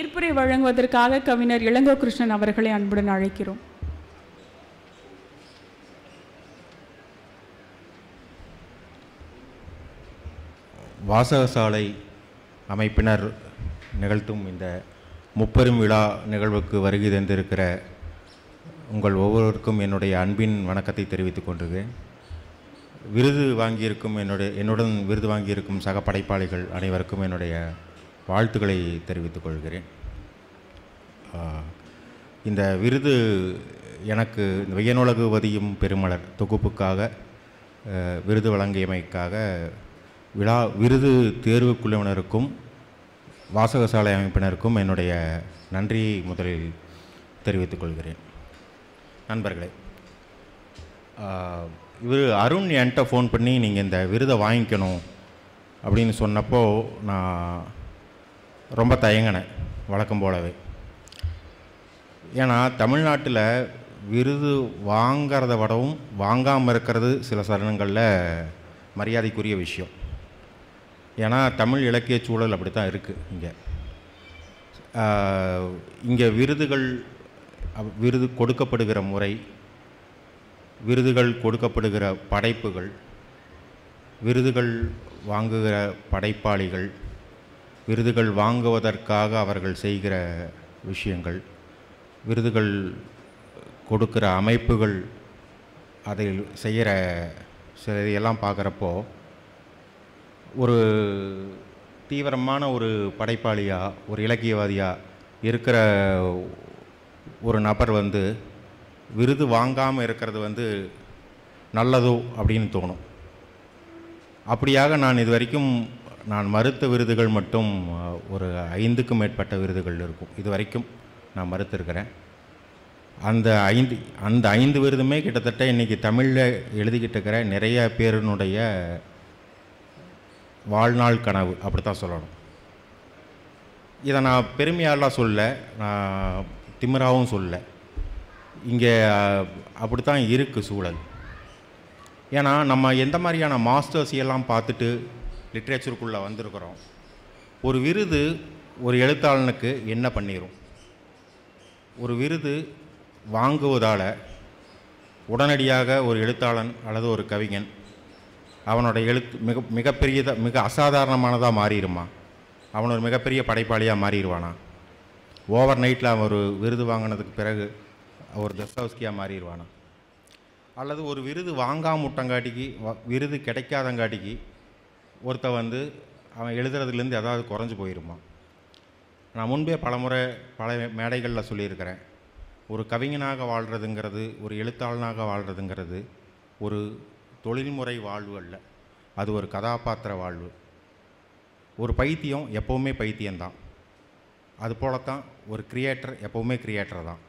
ஏற்புரை வழங்குவதற்காக கவிஞர் இளங்கோ கிருஷ்ணன் அவர்களை அன்புடன் அழைக்கிறோம் வாசகசாலை அமைப்பினர் நிகழ்த்தும் இந்த முப்பெரும் விழா நிகழ்வுக்கு வருகை தந்திருக்கிற உங்கள் ஒவ்வொருவருக்கும் என்னுடைய அன்பின் வணக்கத்தை தெரிவித்துக் கொண்டிருக்கேன் விருது வாங்கியிருக்கும் என்னுடைய என்னுடன் விருது வாங்கியிருக்கும் சக படைப்பாளிகள் அனைவருக்கும் என்னுடைய வாழ்த்துக்களை தெரிவித்துக் கொள்கிறேன் இந்த விருது எனக்கு இந்த வியனுலகு வதியும் பெருமலர் தொகுப்புக்காக விருது வழங்கியமைக்காக விழா விருது தேர்வு குழுவினருக்கும் வாசகசாலை அமைப்பினருக்கும் என்னுடைய நன்றி முதலில் தெரிவித்துக் கொள்கிறேன் நண்பர்களே இவர் அருண் என்கிட்ட ஃபோன் பண்ணி நீங்கள் இந்த விருதை வாங்கிக்கணும் அப்படின்னு சொன்னப்போ நான் ரொம்ப தயங்கினேன் வழக்கம் போலவே ஏன்னா தமிழ்நாட்டில் விருது வாங்கிறத விடவும் வாங்காமல் இருக்கிறது சில சரணங்களில் மரியாதைக்குரிய விஷயம் ஏன்னா தமிழ் இலக்கிய சூழல் அப்படி தான் இருக்குது இங்கே இங்கே விருதுகள் விருது கொடுக்கப்படுகிற முறை விருதுகள் கொடுக்கப்படுகிற படைப்புகள் விருதுகள் வாங்குகிற படைப்பாளிகள் விருதுகள் வாங்குவதற்காக அவர்கள் செய்கிற விஷயங்கள் விருதுகள் கொடுக்கிற அமைப்புகள் அதில் செய்கிற சில இதையெல்லாம் பார்க்குறப்போ ஒரு தீவிரமான ஒரு படைப்பாளியாக ஒரு இலக்கியவாதியாக இருக்கிற ஒரு நபர் வந்து விருது வாங்காமல் இருக்கிறது வந்து நல்லதோ அப்படின்னு தோணும் அப்படியாக நான் இது வரைக்கும் நான் மறுத்த விருதுகள் மட்டும் ஒரு ஐந்துக்கும் மேற்பட்ட விருதுகள் இருக்கும் இது வரைக்கும் நான் மறுத்திருக்கிறேன் அந்த ஐந்து அந்த ஐந்து விருதுமே கிட்டத்தட்ட இன்றைக்கி தமிழில் எழுதிக்கிட்டு இருக்கிற நிறைய பேருனுடைய வாழ்நாள் கனவு அப்படி தான் சொல்லணும் இதை நான் பெருமையாலாம் சொல்ல நான் திமிராவும் சொல்ல இங்கே அப்படி தான் இருக்குது சூழல் ஏன்னா நம்ம எந்த மாதிரியான மாஸ்டர்ஸ் எல்லாம் பார்த்துட்டு லிட்ரேச்சருக்குள்ளே வந்திருக்கிறோம் ஒரு விருது ஒரு எழுத்தாளனுக்கு என்ன பண்ணிடும் ஒரு விருது வாங்குவதால் உடனடியாக ஒரு எழுத்தாளன் அல்லது ஒரு கவிஞன் அவனோட எழுத்து மிக மிகப்பெரியதாக மிக அசாதாரணமானதாக மாறிடுமா அவன் ஒரு மிகப்பெரிய படைப்பாளியாக மாறிடுவானா ஓவர் நைட்டில் அவன் ஒரு விருது வாங்கினதுக்கு பிறகு ஒரு தஸ்தவஸ்கியாக மாறிடுவானா அல்லது ஒரு விருது வாங்காமட்டங்காட்டிக்கு விருது கிடைக்காதங்காட்டிக்கு ஒருத்த வந்து அவன் எழுதுறதுலேருந்து ஏதாவது குறைஞ்சி போயிருமா நான் முன்பே பலமுறை பல மேடைகளில் சொல்லியிருக்கிறேன் ஒரு கவிஞனாக வாழ்கிறதுங்கிறது ஒரு எழுத்தாளனாக வாழ்கிறதுங்கிறது ஒரு தொழில்முறை வாழ்வு அல்ல அது ஒரு கதாபாத்திர வாழ்வு ஒரு பைத்தியம் எப்போவுமே பைத்தியம்தான் அது போலத்தான் ஒரு கிரியேட்டர் எப்போவுமே கிரியேட்டர் தான்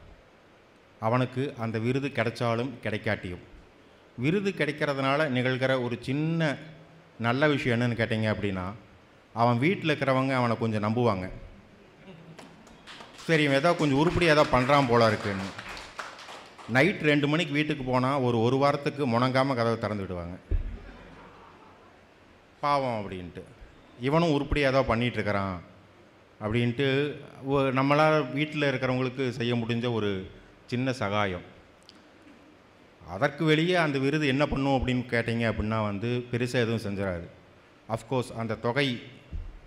அவனுக்கு அந்த விருது கிடைச்சாலும் கிடைக்காட்டியும் விருது கிடைக்கிறதுனால நிகழ்கிற ஒரு சின்ன நல்ல விஷயம் என்னன்னு கேட்டிங்க அப்படின்னா அவன் வீட்டில் இருக்கிறவங்க அவனை கொஞ்சம் நம்புவாங்க சரி இவன் ஏதோ கொஞ்சம் உருப்படி ஏதோ பண்ணுறான் போல இருக்குன்னு நைட் ரெண்டு மணிக்கு வீட்டுக்கு போனால் ஒரு ஒரு வாரத்துக்கு முணங்காமல் கதவை திறந்து விடுவாங்க பாவம் அப்படின்ட்டு இவனும் உருப்படி ஏதோ பண்ணிகிட்ருக்கிறான் அப்படின்ட்டு நம்மளால் வீட்டில் இருக்கிறவங்களுக்கு செய்ய முடிஞ்ச ஒரு சின்ன சகாயம் அதற்கு வெளியே அந்த விருது என்ன பண்ணும் அப்படின்னு கேட்டிங்க அப்படின்னா வந்து பெருசாக எதுவும் செஞ்சிடாது அஃப்கோர்ஸ் அந்த தொகை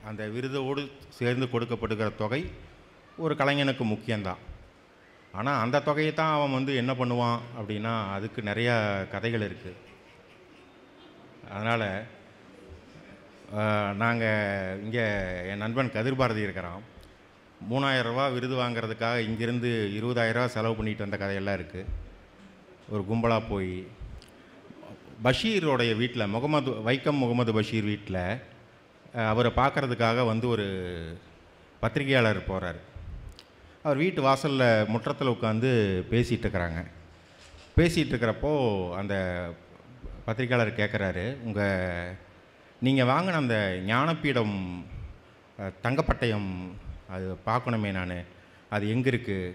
அந்த விருதோடு சேர்ந்து கொடுக்கப்படுகிற தொகை ஒரு கலைஞனுக்கு முக்கியம்தான் ஆனால் அந்த தொகையை தான் அவன் வந்து என்ன பண்ணுவான் அப்படின்னா அதுக்கு நிறையா கதைகள் இருக்குது அதனால் நாங்கள் இங்கே என் நண்பன் கதிர்பாரதி இருக்கிறான் ரூபா விருது வாங்கிறதுக்காக இங்கேருந்து இருபதாயிரரூவா செலவு பண்ணிட்டு வந்த கதையெல்லாம் இருக்குது ஒரு கும்பலாக போய் பஷீரோடைய வீட்டில் முகமது வைக்கம் முகமது பஷீர் வீட்டில் அவரை பார்க்குறதுக்காக வந்து ஒரு பத்திரிகையாளர் போகிறார் அவர் வீட்டு வாசலில் முற்றத்தில் உட்காந்து பேசிகிட்டு இருக்கிறாங்க பேசிகிட்டு இருக்கிறப்போ அந்த பத்திரிகையாளர் கேட்குறாரு உங்கள் நீங்கள் வாங்கின அந்த ஞானப்பீடம் தங்கப்பட்டயம் அது பார்க்கணுமே நான் அது எங்கே இருக்குது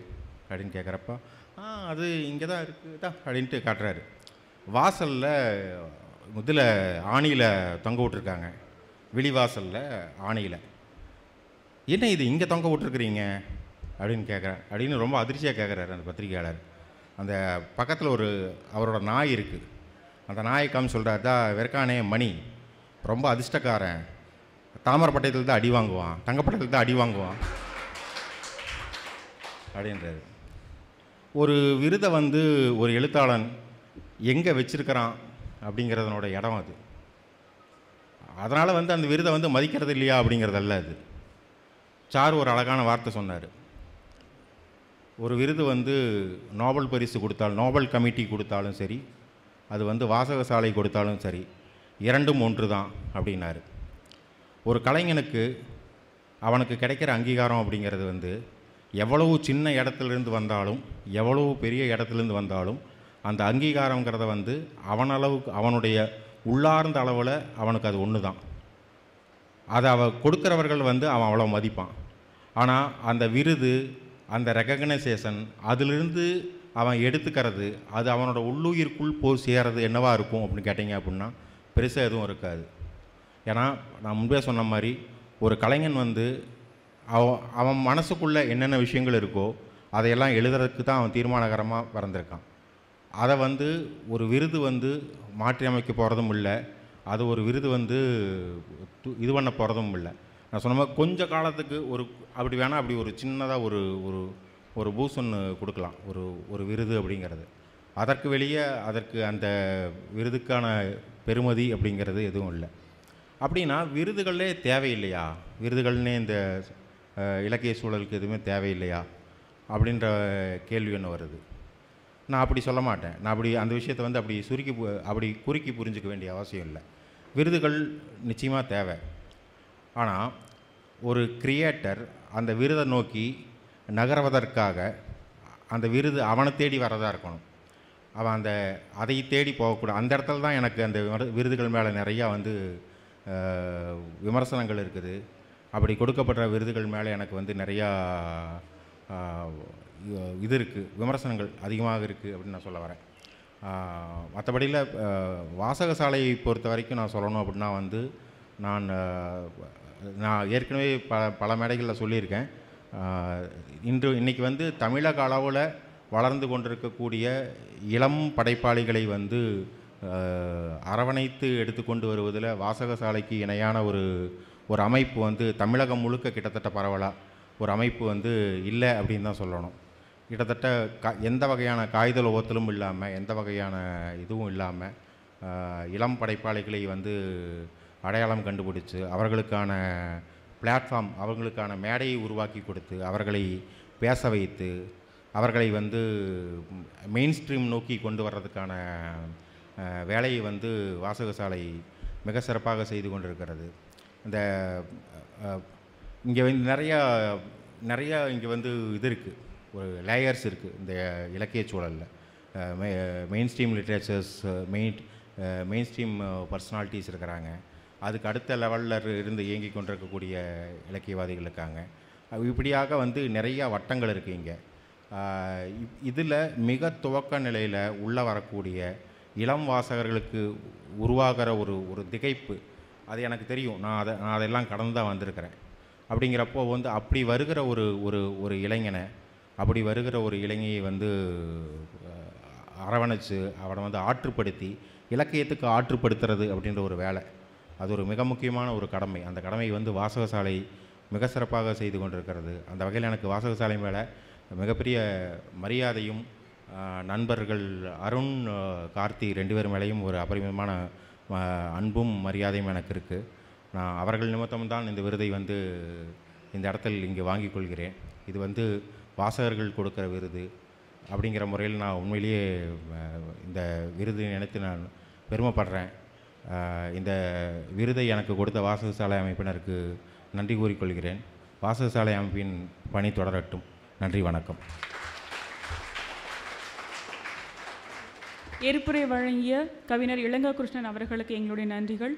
அப்படின்னு கேட்குறப்போ ஆ அது இங்கே தான் இருக்குது தான் அப்படின்ட்டு காட்டுறாரு வாசலில் முதல்ல ஆணியில் தொங்க விட்டுருக்காங்க வெளிவாசலில் ஆணியில் என்ன இது இங்கே தொங்க விட்டுருக்குறீங்க அப்படின்னு கேட்குறேன் அப்படின்னு ரொம்ப அதிர்ச்சியாக கேட்குறாரு அந்த பத்திரிகையாளர் அந்த பக்கத்தில் ஒரு அவரோட நாய் இருக்குது அந்த நாய்க்காம சொல்கிறார் தான் வெறுக்கானே மணி ரொம்ப அதிர்ஷ்டக்காரன் தாமரப்பட்டயத்தில் தான் அடி வாங்குவான் தங்கப்பட்டத்தில் தான் அடி வாங்குவான் அப்படின்றாரு ஒரு விருதை வந்து ஒரு எழுத்தாளன் எங்கே வச்சிருக்கிறான் அப்படிங்கிறதனோட இடம் அது அதனால் வந்து அந்த விருதை வந்து மதிக்கிறது இல்லையா அப்படிங்கிறதல்ல அது சார் ஒரு அழகான வார்த்தை சொன்னார் ஒரு விருது வந்து நோபல் பரிசு கொடுத்தாலும் நோபல் கமிட்டி கொடுத்தாலும் சரி அது வந்து வாசகசாலை கொடுத்தாலும் சரி இரண்டும் ஒன்று தான் அப்படின்னாரு ஒரு கலைஞனுக்கு அவனுக்கு கிடைக்கிற அங்கீகாரம் அப்படிங்கிறது வந்து எவ்வளவு சின்ன இடத்துலேருந்து வந்தாலும் எவ்வளவு பெரிய இடத்துலேருந்து வந்தாலும் அந்த அங்கீகாரங்கிறத வந்து அவனளவுக்கு அவனுடைய உள்ளார்ந்த அளவில் அவனுக்கு அது ஒன்று தான் அதை அவ கொடுக்குறவர்கள் வந்து அவன் அவ்வளோ மதிப்பான் ஆனால் அந்த விருது அந்த ரெக்கக்னைசேஷன் அதிலிருந்து அவன் எடுத்துக்கிறது அது அவனோட உள்ளுயிருக்குள் போய் சேர்றது என்னவாக இருக்கும் அப்படின்னு கேட்டிங்க அப்படின்னா பெருசாக எதுவும் இருக்காது ஏன்னா நான் முன்பே சொன்ன மாதிரி ஒரு கலைஞன் வந்து அவன் அவன் மனசுக்குள்ளே என்னென்ன விஷயங்கள் இருக்கோ அதையெல்லாம் எழுதுறதுக்கு தான் அவன் தீர்மானகரமாக பிறந்திருக்கான் அதை வந்து ஒரு விருது வந்து மாற்றி அமைக்க போகிறதும் இல்லை அது ஒரு விருது வந்து இது பண்ண போகிறதும் இல்லை நான் சொன்ன மாதிரி கொஞ்சம் காலத்துக்கு ஒரு அப்படி வேணால் அப்படி ஒரு சின்னதாக ஒரு ஒரு ஒரு பூஸ் ஒன்று கொடுக்கலாம் ஒரு ஒரு விருது அப்படிங்கிறது அதற்கு வெளியே அதற்கு அந்த விருதுக்கான பெருமதி அப்படிங்கிறது எதுவும் இல்லை அப்படின்னா விருதுகளே தேவையில்லையா விருதுகள்னே இந்த இலக்கிய சூழலுக்கு எதுவுமே தேவையில்லையா அப்படின்ற கேள்வி ஒன்று வருது நான் அப்படி சொல்ல மாட்டேன் நான் அப்படி அந்த விஷயத்தை வந்து அப்படி சுருக்கி அப்படி குறுக்கி புரிஞ்சிக்க வேண்டிய அவசியம் இல்லை விருதுகள் நிச்சயமாக தேவை ஆனால் ஒரு கிரியேட்டர் அந்த விருதை நோக்கி நகர்வதற்காக அந்த விருது அவனை தேடி வரதாக இருக்கணும் அவன் அந்த அதை தேடி போகக்கூடாது அந்த இடத்துல தான் எனக்கு அந்த விருதுகள் மேலே நிறையா வந்து விமர்சனங்கள் இருக்குது அப்படி கொடுக்கப்படுற விருதுகள் மேலே எனக்கு வந்து நிறையா இது இருக்குது விமர்சனங்கள் அதிகமாக இருக்குது அப்படின்னு நான் சொல்ல வரேன் மற்றபடியில் வாசகசாலையை பொறுத்த வரைக்கும் நான் சொல்லணும் அப்படின்னா வந்து நான் நான் ஏற்கனவே ப பல மேடைகளில் சொல்லியிருக்கேன் இன்று இன்றைக்கி வந்து தமிழக அளவில் வளர்ந்து கொண்டிருக்கக்கூடிய இளம் படைப்பாளிகளை வந்து அரவணைத்து எடுத்துக்கொண்டு வருவதில் வாசகசாலைக்கு இணையான ஒரு ஒரு அமைப்பு வந்து தமிழகம் முழுக்க கிட்டத்தட்ட பரவலாக ஒரு அமைப்பு வந்து இல்லை அப்படின்னு தான் சொல்லணும் கிட்டத்தட்ட க எந்த வகையான காய்தல் ஒவ்வொருத்தலும் இல்லாமல் எந்த வகையான இதுவும் இல்லாமல் இளம் படைப்பாளிகளை வந்து அடையாளம் கண்டுபிடிச்சு அவர்களுக்கான பிளாட்ஃபார்ம் அவர்களுக்கான மேடையை உருவாக்கி கொடுத்து அவர்களை பேச வைத்து அவர்களை வந்து மெயின் ஸ்ட்ரீம் நோக்கி கொண்டு வர்றதுக்கான வேலையை வந்து வாசகசாலை மிக சிறப்பாக செய்து கொண்டிருக்கிறது இந்த இங்கே வந்து நிறையா நிறையா இங்கே வந்து இது இருக்குது ஒரு லேயர்ஸ் இருக்குது இந்த இலக்கிய சூழலில் mainstream literatures main mainstream personalities இருக்கிறாங்க அதுக்கு அடுத்த லெவலில் இருந்து இயங்கி கொண்டிருக்கக்கூடிய இலக்கியவாதிகள் இருக்காங்க இப்படியாக வந்து நிறையா வட்டங்கள் இருக்குது இங்கே இதில் மிக துவக்க நிலையில் உள்ளே வரக்கூடிய இளம் வாசகர்களுக்கு உருவாகிற ஒரு ஒரு திகைப்பு அது எனக்கு தெரியும் நான் அதை நான் அதெல்லாம் கடந்து தான் வந்திருக்கிறேன் அப்படிங்கிறப்போ வந்து அப்படி வருகிற ஒரு ஒரு ஒரு இளைஞனை அப்படி வருகிற ஒரு இளைஞையை வந்து அரவணைச்சு அவனை வந்து ஆற்றுப்படுத்தி இலக்கியத்துக்கு ஆற்றுப்படுத்துறது அப்படின்ற ஒரு வேலை அது ஒரு மிக முக்கியமான ஒரு கடமை அந்த கடமை வந்து வாசகசாலை மிக சிறப்பாக செய்து கொண்டிருக்கிறது அந்த வகையில் எனக்கு வாசகசாலை மேலே மிகப்பெரிய மரியாதையும் நண்பர்கள் அருண் கார்த்தி ரெண்டு பேர் மேலேயும் ஒரு அபரிமிதமான அன்பும் மரியாதையும் எனக்கு இருக்குது நான் அவர்கள் நிமித்தம்தான் இந்த விருதை வந்து இந்த இடத்தில் இங்கே வாங்கிக் கொள்கிறேன் இது வந்து வாசகர்கள் கொடுக்குற விருது அப்படிங்கிற முறையில் நான் உண்மையிலேயே இந்த விருது நினைத்து நான் பெருமைப்படுறேன் இந்த விருதை எனக்கு கொடுத்த வாசகசாலை அமைப்பினருக்கு நன்றி கூறிக்கொள்கிறேன் வாசகசாலை அமைப்பின் பணி தொடரட்டும் நன்றி வணக்கம் ஏற்புரை வழங்கிய கவிஞர் இளங்கா கிருஷ்ணன் அவர்களுக்கு எங்களுடைய நன்றிகள்